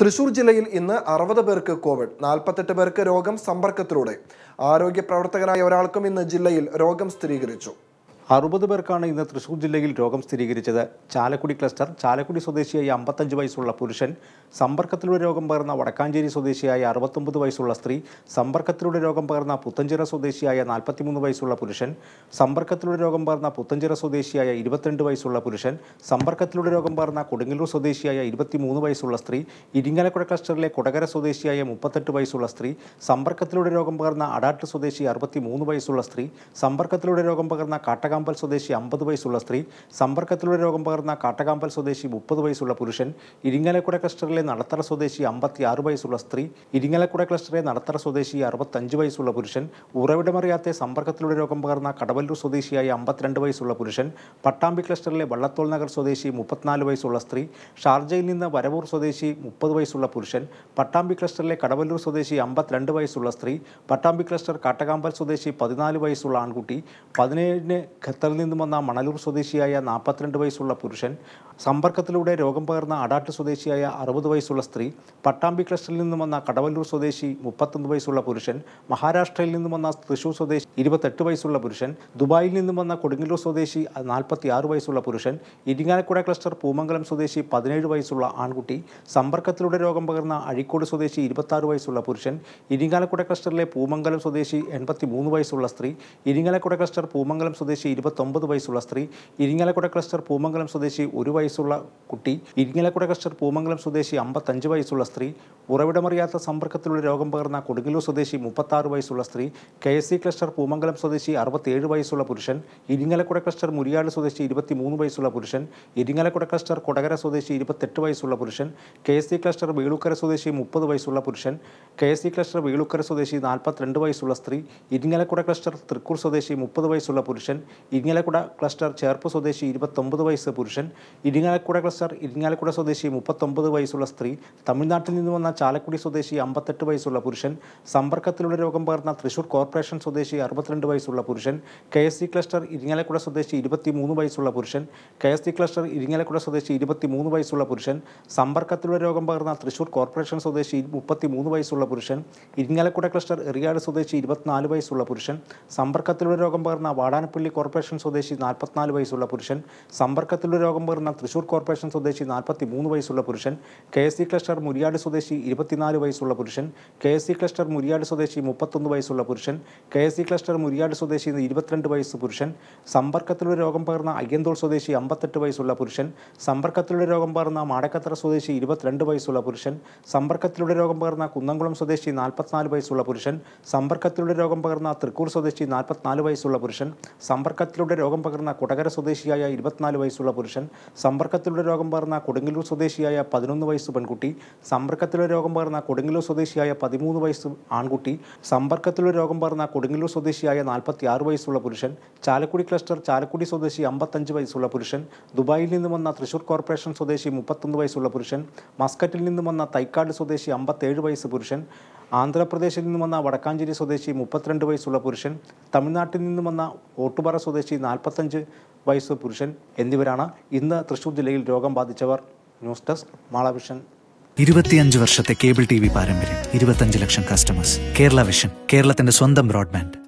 തൃശൂർ ജില്ലയിൽ ഇന്ന് അറുപത് പേർക്ക് കോവിഡ് നാൽപ്പത്തെട്ട് പേർക്ക് രോഗം സമ്പർക്കത്തിലൂടെ ആരോഗ്യ പ്രവർത്തകരായ ഒരാൾക്കും ഇന്ന് ജില്ലയിൽ രോഗം സ്ഥിരീകരിച്ചു അറുപത് പേർക്കാണ് ഇന്ന് തൃശൂർ ജില്ലയിൽ രോഗം സ്ഥിരീകരിച്ചത് ചാലക്കുടി ക്ലസ്റ്റർ ചാലക്കുടി സ്വദേശിയായ അമ്പത്തഞ്ച് വയസ്സുള്ള പുരുഷൻ സമ്പർക്കത്തിലൂടെ രോഗം പകർന്ന വടക്കാഞ്ചേരി സ്വദേശിയായ അറുപത്തൊമ്പത് വയസ്സുള്ള സ്ത്രീ സമ്പർക്കത്തിലൂടെ രോഗം പകർന്ന പുത്തഞ്ചിറ സ്വദേശിയായ നാൽപ്പത്തിമൂന്ന് വയസ്സുള്ള പുരുഷൻ സമ്പർക്കത്തിലൂടെ രോഗം പകർന്ന പുത്തഞ്ചിറ സ്വദേശിയായ ഇരുപത്തിരണ്ട് വയസ്സുള്ള പുരുഷൻ സമ്പർക്കത്തിലൂടെ രോഗം പകർന്ന കൊടുങ്ങല്ലൂർ സ്വദേശിയായ ഇരുപത്തിമൂന്ന് വയസ്സുള്ള സ്ത്രീ ഇരിങ്ങലക്കുട ക്ലസ്റ്ററിലെ കൊടകര സ്വദേശിയായ മുപ്പത്തെട്ട് വയസ്സുള്ള സ്ത്രീ സമ്പർക്കത്തിലൂടെ രോഗം പകർന്ന അടാട്ട് സ്വദേശി അറുപത്തിമൂന്ന് വയസ്സുള്ള സ്ത്രീ സമ്പർക്കത്തിലൂടെ രോഗം പകർന്ന കാട്ടകം കാട്ടകാമ്പൽ സ്വദേശി അമ്പത് വയസ്സുള്ള സ്ത്രീ സമ്പർക്കത്തിലൂടെ രോഗം പകർന്ന കാട്ടകാമ്പൽ സ്വദേശി മുപ്പത് വയസ്സുള്ള പുരുഷൻ ഇരിങ്ങലക്കുട ക്ലസ്റ്ററിലെ നടത്തറ സ്വദേശി അമ്പത്തിയാറ് വയസ്സുള്ള സ്ത്രീ ഇരിങ്ങലക്കുട ക്ലസ്റ്ററിലെ നടത്തറ സ്വദേശി അറുപത്തഞ്ച് വയസ്സുള്ള പുരുഷൻ ഉറവിടമറിയാത്ത സമ്പർക്കത്തിലൂടെ രോഗം പകർന്ന കടവല്ലൂർ സ്വദേശിയായ അമ്പത്തിരണ്ട് വയസ്സുള്ള പുരുഷൻ പട്ടാമ്പി ക്ലസ്റ്ററിലെ വള്ളത്തോൾ നഗർ സ്വദേശി മുപ്പത്തിനാല് വയസ്സുള്ള സ്ത്രീ ഷാർജയിൽ നിന്ന് വരവൂർ സ്വദേശി മുപ്പത് വയസ്സുള്ള പുരുഷൻ പട്ടാമ്പി ക്ലസ്റ്ററിലെ കടവല്ലൂർ സ്വദേശി അമ്പത്തിരണ്ട് വയസ്സുള്ള സ്ത്രീ പട്ടാമ്പി ക്ലസ്റ്റർ കാട്ടകാമ്പൽ സ്വദേശി പതിനാല് വയസ്സുള്ള ആൺകുട്ടി പതിനേഴിന് ഖത്തറിൽ നിന്നും വന്ന മണലൂർ സ്വദേശിയായ നാൽപ്പത്തിരണ്ട് വയസ്സുള്ള പുരുഷൻ സമ്പർക്കത്തിലൂടെ രോഗം പകർന്ന അടാട്ട് സ്വദേശിയായ അറുപത് വയസ്സുള്ള സ്ത്രീ പട്ടാമ്പി ക്ലസ്റ്ററിൽ നിന്നും വന്ന കടവല്ലൂർ സ്വദേശി മുപ്പത്തൊന്ന് വയസ്സുള്ള പുരുഷൻ മഹാരാഷ്ട്രയിൽ നിന്നും വന്ന തൃശൂർ സ്വദേശി ഇരുപത്തെട്ട് വയസ്സുള്ള പുരുഷൻ ദുബായിൽ നിന്നും വന്ന കൊടുങ്ങല്ലൂർ സ്വദേശി നാൽപ്പത്തി ആറ് വയസ്സുള്ള പുരുഷൻ ഇരിങ്ങാലക്കുട ക്ലസ്റ്റർ പൂമംഗലം സ്വദേശി പതിനേഴ് വയസ്സുള്ള ആൺകുട്ടി സമ്പർക്കത്തിലൂടെ രോഗം പകർന്ന അഴീക്കോട് സ്വദേശി ഇരുപത്താറ് വയസ്സുള്ള പുരുഷൻ ഇരിങ്ങാലക്കുട ക്ലസ്റ്ററിലെ പൂമംഗലം സ്വദേശി എൺപത്തി മൂന്ന് വയസ്സുള്ള സ്ത്രീ ഇരിങ്ങാലക്കുട ക്ലസ്റ്റർ പൂമംഗലം സ്വദേശി ഇരുപത്തൊമ്പത് വയസ്സുള്ള സ്ത്രീ ഇരിങ്ങലക്കുട ക്ലസ്റ്റർ പൂമംഗലം സ്വദേശി ഒരു വയസ്സുള്ള കുട്ടി ഇരിങ്ങലക്കുട ക്ലസ്റ്റർ പൂമംഗലം സ്വദേശി അമ്പത്തഞ്ച് വയസ്സുള്ള സ്ത്രീ ഉറവിടമറിയാത്ത സമ്പർക്കത്തിലൂടെ രോഗം പകർന്ന കൊടുങ്ങല്ലൂർ സ്വദേശി മുപ്പത്താറ് വയസ്സുള്ള സ്ത്രീ K S C cluster Poomangalam സ്വദേശി അറുപത്തേഴ് വയസ്സുള്ള പുരുഷൻ ഇരിങ്ങലക്കുട ക്ലസ്റ്റർ മുരിയാട് സ്വദേശി ഇരുപത്തിമൂന്ന് വയസ്സുള്ള പുരുഷൻ ഇരിങ്ങലക്കുട ക്ലസ്റ്റർ കൊടകര സ്വദേശി ഇരുപത്തെട്ട് വയസ്സുള്ള പുരുഷൻ K S C cluster Veelukkara സ്വദേശി മുപ്പത് വയസ്സുള്ള പുരുഷൻ K S C cluster Veelukkara സ്വദേശി നാൽപ്പത്തിരണ്ട് വയസ്സുള്ള സ്ത്രീ ഇരിങ്ങലക്കുട ക്ലസ്റ്റർ തൃക്കൂർ സ്വദേശി മുപ്പത് വയസ്സുള്ള പുരുഷൻ ഇരിങ്ങാലക്കുട ക്ലസ്റ്റർ ചേർപ്പ് സ്വദേശി ഇരുപത്തൊമ്പത് വയസ്സ് പുരുഷൻ ഇരിങ്ങാലക്കുട ക്ലസ്റ്റർ ഇരിങ്ങാലക്കുട സ്വദേശി മുപ്പത്തൊമ്പത് വയസ്സുള്ള സ്ത്രീ തമിഴ്നാട്ടിൽ നിന്ന് വന്ന ചാലക്കുടി സ്വദേശി അമ്പത്തെട്ട് വയസ്സുള്ള പുരുഷൻ സമ്പർക്കത്തിലൂടെ രോഗം പകർന്ന തൃശൂർ കോർപ്പറേഷൻ സ്വദേശി അറുപത്തിരണ്ട് വയസ്സുള്ള പുരുഷൻ K S C cluster Irinjalakuda സ്വദേശി ഇരുപത്തിമൂന്ന് വയസ്സുള്ള പുരുഷൻ K S C cluster Irinjalakuda സ്വദേശി ഇരുപത്തിമൂന്ന് വയസ്സുള്ള പുരുഷൻ സമ്പർക്കത്തിലൂടെ രോഗം പകർന്ന തൃശൂർ കോർപ്പറേഷൻ സ്വദേശി മുപ്പത്തിമൂന്ന് വയസ്സുള്ള പുരുഷൻ ഇരിങ്ങാലക്കുട ക്ലസ്റ്റർ എറിയാട് സ്വദേശി ഇരുപത്തിനാല് വയസ്സുള്ള പുരുഷൻ സമ്പർക്കത്തിലൂടെ രോഗം പകർന്ന വാടാനപ്പള്ളി കോർപ്പറേഷൻ കോർപ്പറേഷൻ സ്വദേശി നാൽപ്പത്തിനാല് വയസ്സുള്ള പുരുഷൻ സമ്പർക്കത്തിലൂടെ രോഗം പകർന്ന തൃശൂർ കോർപ്പറേഷൻ സ്വദേശി നാൽപ്പത്തി മൂന്ന് വയസ്സുള്ള പുരുഷൻ K S C cluster Muriyad സ്വദേശി ഇരുപത്തിനാല് വയസ്സുള്ള പുരുഷൻ K S C cluster Muriyad സ്വദേശി മുപ്പത്തൊന്ന് വയസ്സുള്ള പുരുഷൻ K S C cluster Muriyad സ്വദേശി ഇരുപത്തിരണ്ട് വയസ്സ് പുരുഷൻ സമ്പർക്കത്തിലൂടെ രോഗം പകർന്ന അയ്യന്തോൾ സ്വദേശി അമ്പത്തെട്ട് വയസ്സുള്ള പുരുഷൻ സമ്പർക്കത്തിലൂടെ രോഗം പകർന്ന മാടക്കത്തറ സ്വദേശി ഇരുപത്തിരണ്ട് വയസ്സുള്ള പുരുഷൻ സമ്പർക്കത്തിലൂടെ രോഗം പകർന്ന കുന്നംകുളം സ്വദേശി നാൽപ്പത്തിനാല് വയസ്സുള്ള പുരുഷൻ സമ്പർക്കത്തിലൂടെ രോഗം പകർന്ന തൃക്കൂർ സ്വദേശി നാൽപ്പത്തിനാല് വയസ്സുള്ള പുരുഷൻ സമ്പർക്ക സമ്പർക്കത്തിലൂടെ രോഗം പകർന്ന കുടകര സ്വദേശിയായ ഇരുപത്തിനാല് വയസ്സുള്ള പുരുഷൻ സമ്പർക്കത്തിലൂടെ രോഗം പകർന്ന കൊടുങ്ങല്ലൂർ സ്വദേശിയായ പതിനൊന്ന് വയസ്സ് പെൺകുട്ടി സമ്പർക്കത്തിലൂടെ രോഗം പകർന്ന കൊടുങ്ങല്ലൂർ സ്വദേശിയായ പതിമൂന്ന് വയസ്സ് ആൺകുട്ടി സമ്പർക്കത്തിലൂടെ രോഗം പകർന്ന കൊടുങ്ങല്ലൂർ സ്വദേശിയായ നാൽപ്പത്തി ആറ് വയസ്സുള്ള പുരുഷൻ ചാലക്കുടി ക്ലസ്റ്റർ ചാലക്കുടി സ്വദേശി അമ്പത്തഞ്ച് വയസ്സുള്ള പുരുഷൻ ദുബായിൽ നിന്ന് വന്ന തൃശൂർ കോർപ്പറേഷൻ സ്വദേശി മുപ്പത്തൊന്ന് വയസ്സുള്ള പുരുഷൻ മസ്കറ്റിൽ നിന്ന് വന്ന തൈക്കാട് സ്വദേശി അമ്പത്തേഴ് വയസ്സ് പുരുഷൻ ആന്ധ്രാപ്രദേശിൽ നിന്നും വന്ന വടക്കാഞ്ചേരി സ്വദേശി മുപ്പത്തിരണ്ട് വയസ്സുള്ള പുരുഷൻ തമിഴ്നാട്ടിൽ നിന്നും വന്ന ഓട്ടുപാറ സ്വദേശി നാൽപ്പത്തഞ്ച് വയസ്സ് പുരുഷൻ എന്നിവരാണ് ഇന്ന് തൃശൂർ ജില്ലയിൽ രോഗം ബാധിച്ചവർ ന്യൂസ് ഡെസ്ക് മാളവിഷൻ ഇരുപത്തിയഞ്ച് വർഷത്തെ കേബിൾ ടി വി പാരമ്പര്യം ഇരുപത്തഞ്ച് ലക്ഷം കസ്റ്റമേഴ്സ് കേരള വിഷൻ കേരളത്തിന്റെ സ്വന്തം ബ്രോഡ്ബാൻഡ്